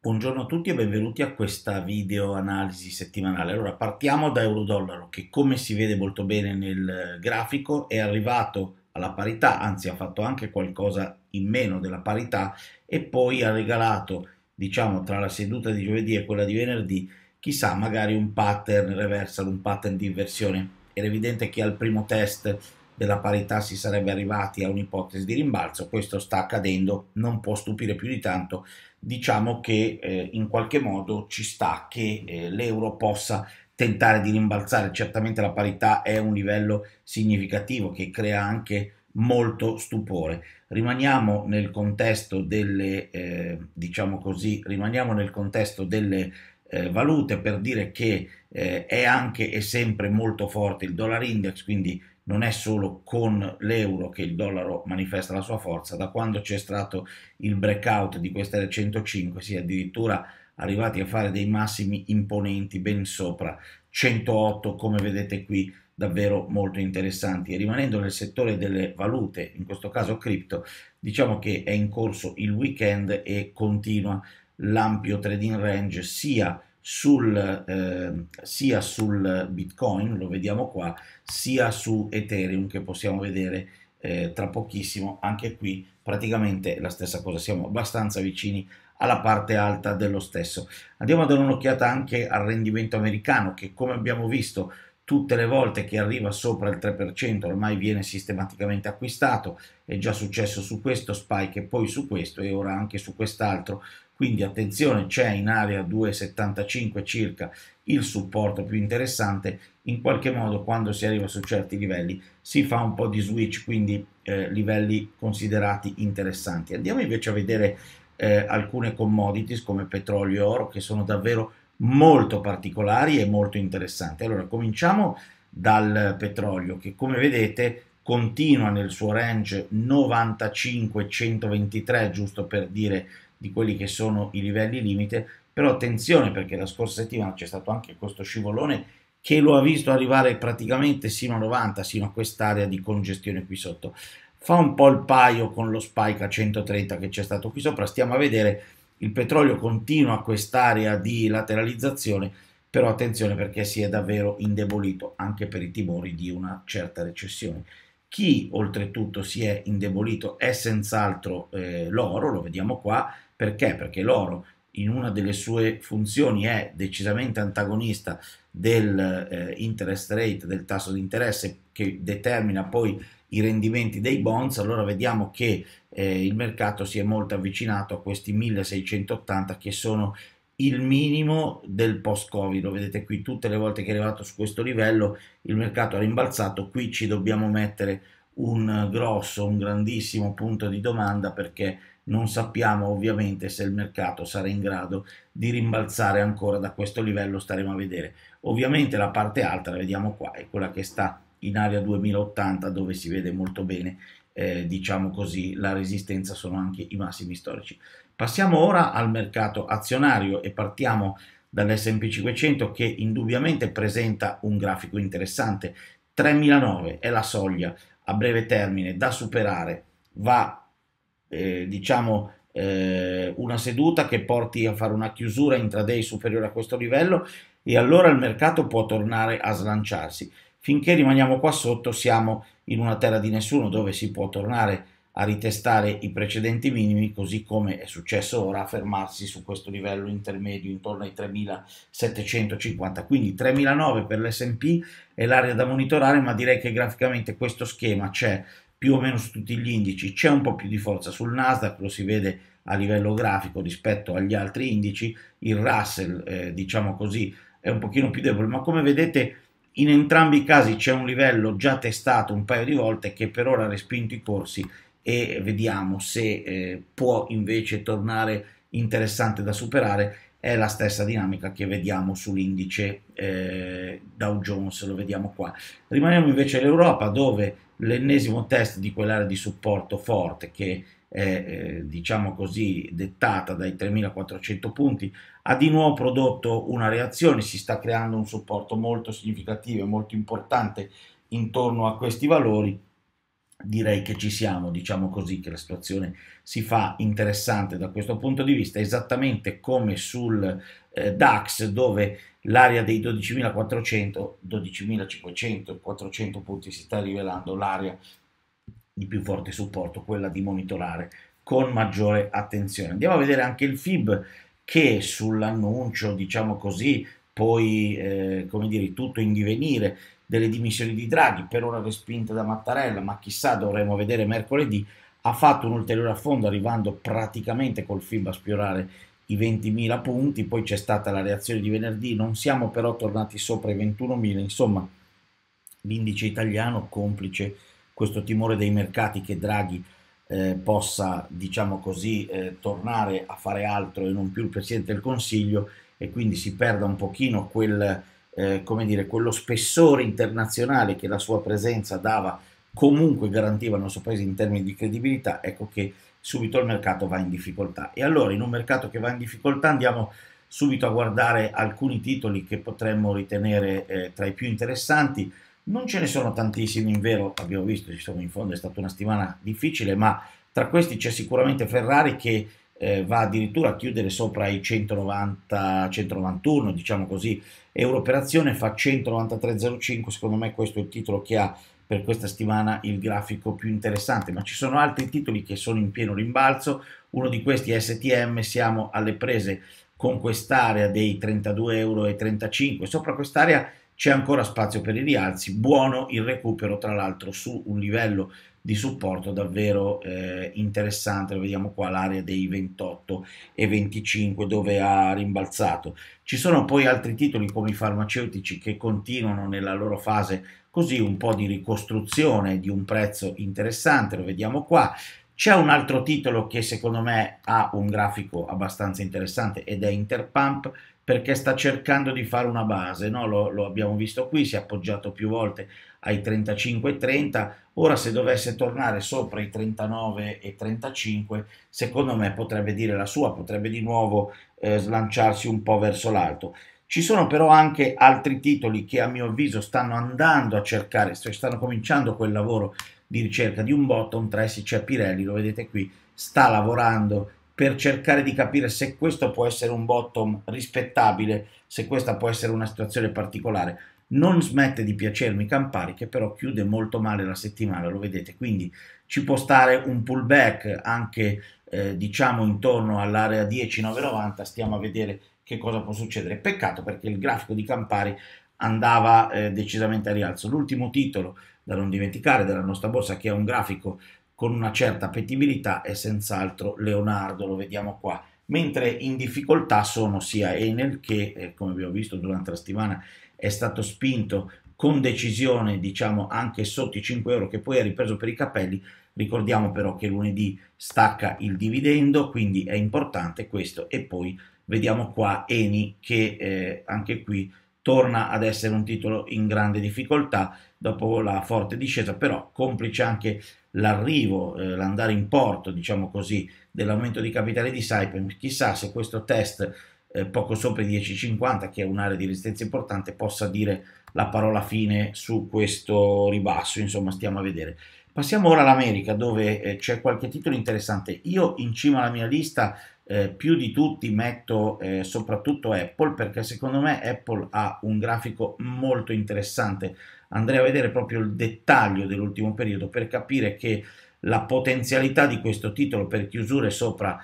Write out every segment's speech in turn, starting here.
Buongiorno a tutti e benvenuti a questa video analisi settimanale. Allora partiamo da euro-dollaro che come si vede molto bene nel grafico è arrivato alla parità, anzi ha fatto anche qualcosa in meno della parità e poi ha regalato, diciamo, tra la seduta di giovedì e quella di venerdì, chissà, magari un pattern reversal, un pattern di inversione. Era evidente che al primo test della parità si sarebbe arrivati a un'ipotesi di rimbalzo, questo sta accadendo, non può stupire più di tanto, diciamo che eh, in qualche modo ci sta che eh, l'euro possa tentare di rimbalzare, certamente la parità è un livello significativo che crea anche molto stupore. Rimaniamo nel contesto delle, eh, diciamo così, rimaniamo nel contesto delle eh, valute per dire che eh, è anche e sempre molto forte il dollar index, quindi non è solo con l'euro che il dollaro manifesta la sua forza, da quando c'è stato il breakout di questa 105 si è addirittura arrivati a fare dei massimi imponenti ben sopra 108 come vedete qui davvero molto interessanti e rimanendo nel settore delle valute in questo caso cripto diciamo che è in corso il weekend e continua l'ampio trading range sia sul, eh, sia sul Bitcoin, lo vediamo qua, sia su Ethereum che possiamo vedere eh, tra pochissimo. Anche qui praticamente la stessa cosa, siamo abbastanza vicini alla parte alta dello stesso. Andiamo a dare un'occhiata anche al rendimento americano che come abbiamo visto tutte le volte che arriva sopra il 3% ormai viene sistematicamente acquistato, è già successo su questo spike e poi su questo e ora anche su quest'altro quindi attenzione, c'è in area 2,75 circa il supporto più interessante, in qualche modo quando si arriva su certi livelli si fa un po' di switch, quindi eh, livelli considerati interessanti. Andiamo invece a vedere eh, alcune commodities come petrolio e oro che sono davvero molto particolari e molto interessanti. Allora, cominciamo dal petrolio che come vedete continua nel suo range 95-123, giusto per dire di quelli che sono i livelli limite, però attenzione perché la scorsa settimana c'è stato anche questo scivolone che lo ha visto arrivare praticamente sino a 90, sino a quest'area di congestione qui sotto. Fa un po' il paio con lo spike a 130 che c'è stato qui sopra, stiamo a vedere, il petrolio continua quest'area di lateralizzazione, però attenzione perché si è davvero indebolito anche per i timori di una certa recessione. Chi oltretutto si è indebolito è senz'altro eh, l'oro, lo vediamo qua, perché? Perché l'oro in una delle sue funzioni è decisamente antagonista del eh, interest rate, del tasso di interesse che determina poi i rendimenti dei bonds, allora vediamo che eh, il mercato si è molto avvicinato a questi 1680 che sono il minimo del post-Covid. Lo vedete qui tutte le volte che è arrivato su questo livello il mercato ha rimbalzato, qui ci dobbiamo mettere un grosso, un grandissimo punto di domanda perché non sappiamo ovviamente se il mercato sarà in grado di rimbalzare ancora da questo livello, staremo a vedere. Ovviamente la parte alta, la vediamo qua, è quella che sta in area 2080 dove si vede molto bene, eh, diciamo così, la resistenza sono anche i massimi storici. Passiamo ora al mercato azionario e partiamo dall'S&P 500 che indubbiamente presenta un grafico interessante. 3009 è la soglia a breve termine da superare va, eh, diciamo, eh, una seduta che porti a fare una chiusura intraday superiore a questo livello e allora il mercato può tornare a slanciarsi. Finché rimaniamo qua sotto siamo in una terra di nessuno dove si può tornare a a ritestare i precedenti minimi, così come è successo ora a fermarsi su questo livello intermedio intorno ai 3750. Quindi 3009 per l'SP è l'area da monitorare, ma direi che graficamente questo schema c'è più o meno su tutti gli indici, c'è un po' più di forza sul Nasdaq, lo si vede a livello grafico rispetto agli altri indici, il Russell, eh, diciamo così, è un pochino più debole, ma come vedete in entrambi i casi c'è un livello già testato un paio di volte che per ora ha respinto i corsi e vediamo se eh, può invece tornare interessante da superare è la stessa dinamica che vediamo sull'indice eh, Dow Jones, lo vediamo qua. Rimaniamo invece all'Europa dove l'ennesimo test di quell'area di supporto forte che è eh, diciamo così dettata dai 3400 punti ha di nuovo prodotto una reazione, si sta creando un supporto molto significativo e molto importante intorno a questi valori direi che ci siamo, diciamo così, che la situazione si fa interessante da questo punto di vista, esattamente come sul eh, DAX dove l'area dei 12.400, 12.500, 400 punti si sta rivelando l'area di più forte supporto, quella di monitorare con maggiore attenzione. Andiamo a vedere anche il FIB che sull'annuncio, diciamo così, poi eh, come dire, tutto in divenire delle dimissioni di Draghi, per ora respinta da Mattarella, ma chissà dovremo vedere mercoledì, ha fatto un ulteriore affondo arrivando praticamente col FIB a spiorare i 20.000 punti, poi c'è stata la reazione di venerdì, non siamo però tornati sopra i 21.000, insomma l'indice italiano complice questo timore dei mercati che Draghi eh, possa, diciamo così, eh, tornare a fare altro e non più il Presidente del Consiglio e quindi si perda un pochino quel eh, come dire, quello spessore internazionale che la sua presenza dava comunque garantiva al nostro paese in termini di credibilità, ecco che subito il mercato va in difficoltà. E allora in un mercato che va in difficoltà andiamo subito a guardare alcuni titoli che potremmo ritenere eh, tra i più interessanti. Non ce ne sono tantissimi, in vero, abbiamo visto, ci in fondo, è stata una settimana difficile, ma tra questi c'è sicuramente Ferrari che eh, va addirittura a chiudere sopra i 190, 191, diciamo così, Eurooperazione fa 193,05, secondo me questo è il titolo che ha per questa settimana il grafico più interessante, ma ci sono altri titoli che sono in pieno rimbalzo, uno di questi è STM, siamo alle prese con quest'area dei 32,35 euro, sopra quest'area c'è ancora spazio per i rialzi, buono il recupero tra l'altro su un livello di supporto davvero eh, interessante, lo vediamo qua l'area dei 28 e 25 dove ha rimbalzato. Ci sono poi altri titoli come i farmaceutici che continuano nella loro fase così un po' di ricostruzione di un prezzo interessante, lo vediamo qua. C'è un altro titolo che secondo me ha un grafico abbastanza interessante ed è Interpump perché sta cercando di fare una base, no? lo, lo, abbiamo visto qui, si è appoggiato più volte ai 35,30, ora se dovesse tornare sopra i 39,35 secondo me potrebbe dire la sua, potrebbe di nuovo eh, slanciarsi un po' verso l'alto. Ci sono però anche altri titoli che a mio avviso stanno andando a cercare, cioè stanno cominciando quel lavoro di ricerca di un bottom trace cioè Pirelli, lo vedete qui, sta lavorando per cercare di capire se questo può essere un bottom rispettabile, se questa può essere una situazione particolare. Non smette di piacermi Campari, che però chiude molto male la settimana, lo vedete, quindi ci può stare un pullback anche eh, diciamo intorno all'area 10.990, stiamo a vedere che cosa può succedere. Peccato perché il grafico di Campari andava eh, decisamente a rialzo. L'ultimo titolo da non dimenticare della nostra borsa, che è un grafico con una certa appetibilità, è senz'altro Leonardo, lo vediamo qua. Mentre in difficoltà sono sia Enel che, eh, come abbiamo visto durante la settimana, è stato spinto con decisione, diciamo anche sotto i 5 euro, che poi ha ripreso per i capelli. Ricordiamo però che lunedì stacca il dividendo, quindi è importante questo. E poi vediamo qua Eni che eh, anche qui torna ad essere un titolo in grande difficoltà dopo la forte discesa, però complice anche l'arrivo, eh, l'andare in porto, diciamo così, dell'aumento di capitale di Saipem. Chissà se questo test eh, poco sopra i 10,50, che è un'area di resistenza importante, possa dire la parola fine su questo ribasso, insomma stiamo a vedere. Passiamo ora all'America dove eh, c'è qualche titolo interessante. Io in cima alla mia lista eh, più di tutti metto eh, soprattutto Apple perché secondo me Apple ha un grafico molto interessante. Andrei a vedere proprio il dettaglio dell'ultimo periodo per capire che la potenzialità di questo titolo per chiusure sopra,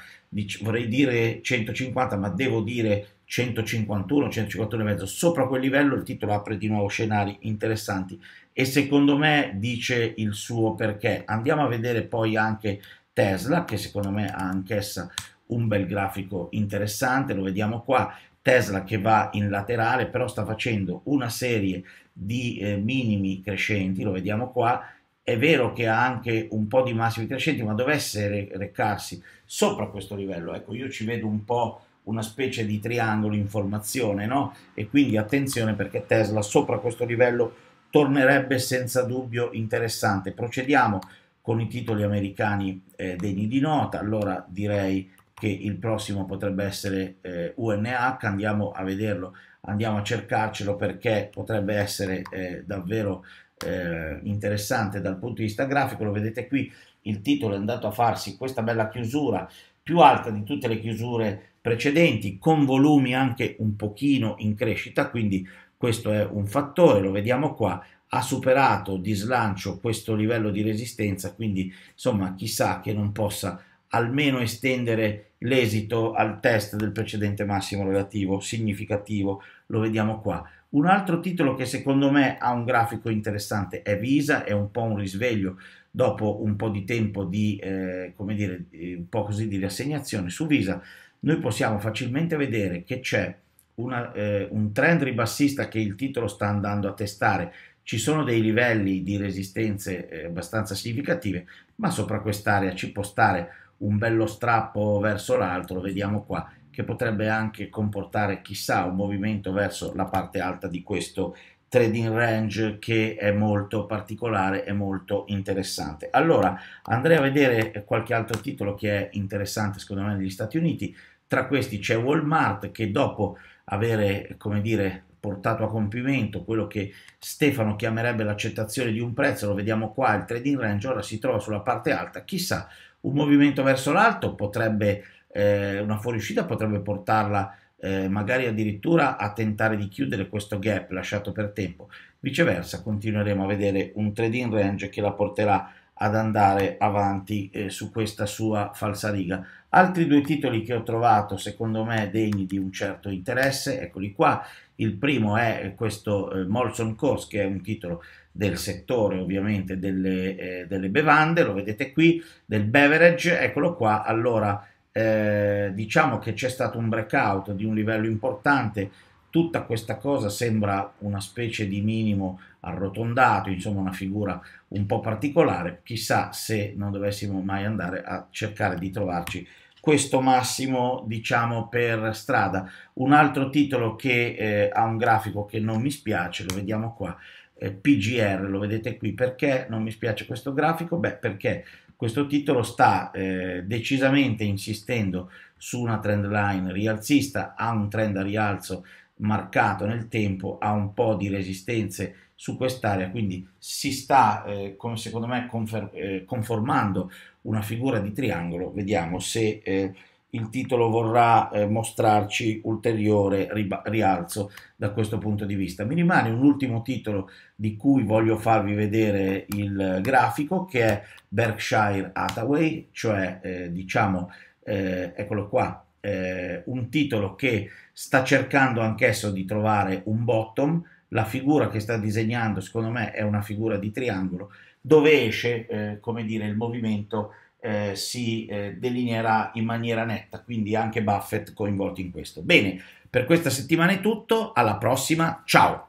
vorrei dire 150, ma devo dire 151, 151,5 sopra quel livello il titolo apre di nuovo scenari interessanti e secondo me dice il suo perché. Andiamo a vedere poi anche Tesla che secondo me ha anch'essa un bel grafico interessante, lo vediamo qua, Tesla che va in laterale, però sta facendo una serie di eh, minimi crescenti, lo vediamo qua, è vero che ha anche un po' di massimi crescenti, ma dovesse recarsi sopra questo livello, ecco, io ci vedo un po' una specie di triangolo in formazione, no? E quindi attenzione perché Tesla sopra questo livello tornerebbe senza dubbio interessante. Procediamo con i titoli americani eh, degni di nota, allora direi che il prossimo potrebbe essere eh, UNH, andiamo a vederlo, andiamo a cercarcelo perché potrebbe essere eh, davvero eh, interessante dal punto di vista grafico, lo vedete qui, il titolo è andato a farsi questa bella chiusura più alta di tutte le chiusure precedenti, con volumi anche un pochino in crescita, quindi questo è un fattore, lo vediamo qua, ha superato di slancio questo livello di resistenza, quindi insomma chissà che non possa almeno estendere l'esito al test del precedente massimo relativo significativo, lo vediamo qua. Un altro titolo che secondo me ha un grafico interessante è Visa, è un po' un risveglio dopo un po' di tempo di, eh, come dire, un po' così di riassegnazione su Visa. Noi possiamo facilmente vedere che c'è una, eh, un trend ribassista che il titolo sta andando a testare, ci sono dei livelli di resistenze eh, abbastanza significative, ma sopra quest'area ci può stare un bello strappo verso l'altro, vediamo qua, che potrebbe anche comportare chissà un movimento verso la parte alta di questo trading range che è molto particolare e molto interessante. Allora andrei a vedere qualche altro titolo che è interessante secondo me negli Stati Uniti, tra questi c'è Walmart che dopo avere, come dire, portato a compimento quello che Stefano chiamerebbe l'accettazione di un prezzo, lo vediamo qua, il trading range ora si trova sulla parte alta, chissà un movimento verso l'alto potrebbe, eh, una fuoriuscita potrebbe portarla eh, magari addirittura a tentare di chiudere questo gap lasciato per tempo. Viceversa, continueremo a vedere un trading range che la porterà ad andare avanti eh, su questa sua falsariga. Altri due titoli che ho trovato secondo me degni di un certo interesse, eccoli qua. Il primo è questo eh, Molson Coors che è un titolo del settore ovviamente delle, eh, delle bevande, lo vedete qui, del beverage, eccolo qua. Allora eh, diciamo che c'è stato un breakout di un livello importante tutta questa cosa sembra una specie di minimo arrotondato, insomma una figura un po' particolare, chissà se non dovessimo mai andare a cercare di trovarci questo massimo diciamo per strada. Un altro titolo che eh, ha un grafico che non mi spiace, lo vediamo qua, eh, PGR, lo vedete qui, perché non mi spiace questo grafico? Beh perché questo titolo sta eh, decisamente insistendo su una trend line rialzista, ha un trend a rialzo marcato nel tempo, ha un po' di resistenze su quest'area, quindi si sta, eh, con, secondo me, confer- eh, conformando una figura di triangolo. Vediamo se eh, il titolo vorrà eh, mostrarci ulteriore riba- rialzo da questo punto di vista. Mi rimane un ultimo titolo di cui voglio farvi vedere il grafico, che è Berkshire Hathaway, cioè eh, diciamo, eh, eccolo qua, eh, un titolo che sta cercando anch'esso di trovare un bottom, la figura che sta disegnando secondo me è una figura di triangolo, dove esce, eh, come dire, il movimento eh, si eh, delineerà in maniera netta, quindi anche Buffett coinvolto in questo. Bene, per questa settimana è tutto, alla prossima, ciao!